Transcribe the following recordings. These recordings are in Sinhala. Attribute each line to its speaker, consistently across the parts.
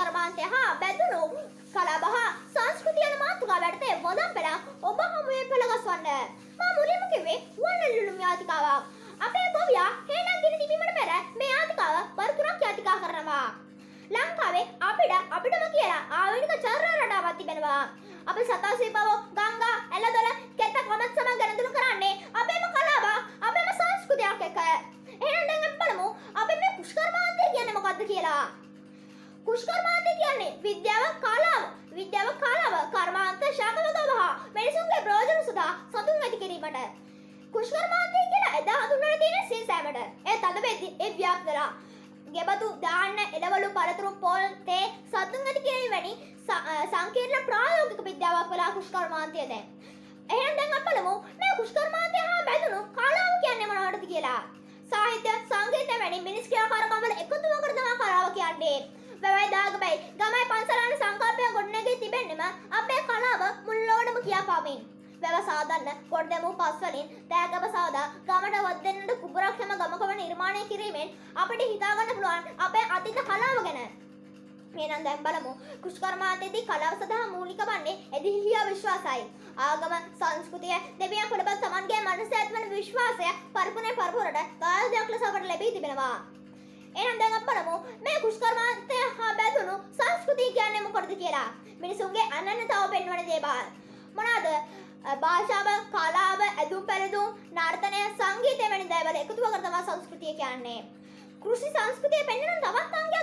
Speaker 1: කර්මාන්තය හා බැඳුණු කලාප හා සංස්කෘතිය යන මාතෘකාව යටතේ වදන් පෙළක් ඔබ හමුවේ පෙළගස්වන්න. මා මුලින්ම කිව්වේ වනලුළුම් යාතිකාවක්. අපේ ගොවියා හේනම් ගිනි තිබීමට පෙර මේ යාතිකාව වරුතුරක් යාතිකා කරනවා. ලංකාවේ අපිට අපිටම කියලා ආවේනික චර්ර රටාවක් තිබෙනවා. අපේ සතාසේ බව ගංගා ඇලදොල කෙත කොමත් සමග ගැනතුළු කරන්නේ අපේම කලාව අපේම සංස්කෘතියක් එක. එහෙනම් දැන් අපි බලමු අපි මේ පුෂ්කර්මාන්තය කියන්නේ මොකද්ද කියලා. කුෂ්කර්මාන්තය කියන්නේ විද්‍යාව කලාව විද්‍යාව කලාව කර්මාන්ත ශාකලතාව හා මිනිසුන්ගේ ප්‍රයෝජන සඳහා සතුන් ඇති කිරීමට කුෂ්කර්මාන්තය කියලා එදා හඳුන්වලා තියෙන සීසෑමට ඒ තද බෙද්දි ඒ ව්‍යාප්ත වෙලා ගෙබතු දාන්න එළවලු පළතුරු පොල් තේ සතුන් ඇති කිරීම වැනි සංකීර්ණ ප්‍රායෝගික විද්‍යාවක් වෙලා කුෂ්කර්මාන්තය දැන්. එහෙනම් දැන් අපලමු මේ කුෂ්කර්මාන්තය හා බැඳුණු කලාව කියන්නේ මොනවද කියලා. සාහිත්‍ය සංගීතය වැනි මිනිස් ක්‍රියාකාරකම් වල එකතුවකට තමයි කලාව කියන්නේ. වැවයි දාගබයි ගමයි පන්සලන සංකල්පය ගොඩනැගී තිබෙන්නෙම අපේ කලාව මුල්ලෝඩම කියා පමින්. වැව සාදන්න කොඩදැමූ පස්වලින් දෑගබ සාදා ගමට වදන්නට කුබරක්ෂම ගමකව නිර්මාණය කිරීමෙන් අපට හිතාගන්න පුළුවන් අපේ අතිත කලාව ගැන. මේනම් දැන් බලමු කෘෂිකර්මාන්තයේදී කලාව සඳහා මූලික වන්නේ ඇදහිලියා විශ්වාසයි. ආගම සංස්කෘතිය දෙවියන් කොටපත් තමන්ගේ මනස ඇතිවන විශ්වාසය පරපුරේ පරපුරට ගායදයක් ලෙස අපට ලැබී තිබෙනවා. එහෙනම් දැන් බලමු මේ කුෂ්කර්මාන්තය හා බැඳුණු සංස්කෘතිය කියන්නේ මොකටද කියලා. මිනිසුන්ගේ අනන්‍යතාව පෙන්වන දේවල්. මොනවාද? භාෂාව, කලාව, ඇඳුම් පැළඳුම්, නර්තනය, සංගීතය වැනි දේවල් එකතු කර තමයි සංස්කෘතිය කියන්නේ. කෘෂි සංස්කෘතිය පෙන්වන තවත් අංගයක්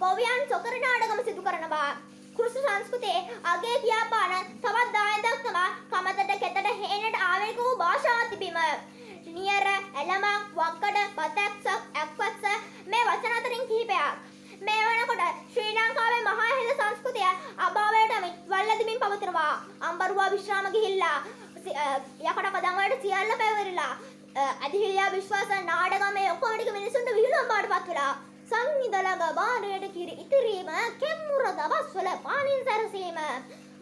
Speaker 1: ගොවියන් සොකර නාඩගම සිදු කරන බව කෘෂි සංස්කෘතියේ අගේ කියාපාන තවත් දායන් දක්වා කමතට කෙතට හේනට ආවේග වූ භාෂා තිබීම නියර ඇලමක් වක්කඩ පතක්සක් ඇක්වත්ස මේ වචන අතරින් කිහිපයක් මේ වනකොට ශ්‍රී ලංකාවේ මහා හෙළ සංස්කෘතිය අභාවයට වල්ලදිමින් පවතිනවා අම්බරුවා විශ්‍රාම ගිහිල්ලා යකඩ පදන් වලට සියල්ල පැවරිලා අධිහිල්ලා විශ්වාස නාඩගමේ ඔක්කොම ටික මිනිසුන්ට විහිළුවම් බාටපත් වෙලා ඉඳලඟ බාණ්ඩයට කිරි ඉතිරීම කෙම්මුර දවස්වල පානින් සැරසීම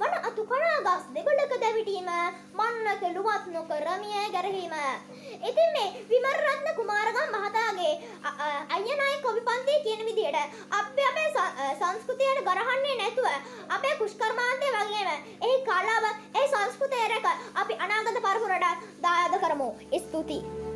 Speaker 1: වන අතු කණාගස් දෙගොඩක දැවිටීම මන්නක ලුවත් නොකර මිය ගැරහීම ඉතින් මේ විමරරත්න කුමාරගම් මහතාගේ අයනයි කොවි පන්තිය කියන විදිහට අපි අපේ සංස්කෘතියට ගරහන්නේ නැතුව අපේ කුෂ්කර්මාන්තය වගේම එහි කලාව ඒ සංස්කෘතය රැක අපි අනාගත පරපුරට දායාද කරමු ස්තුතියි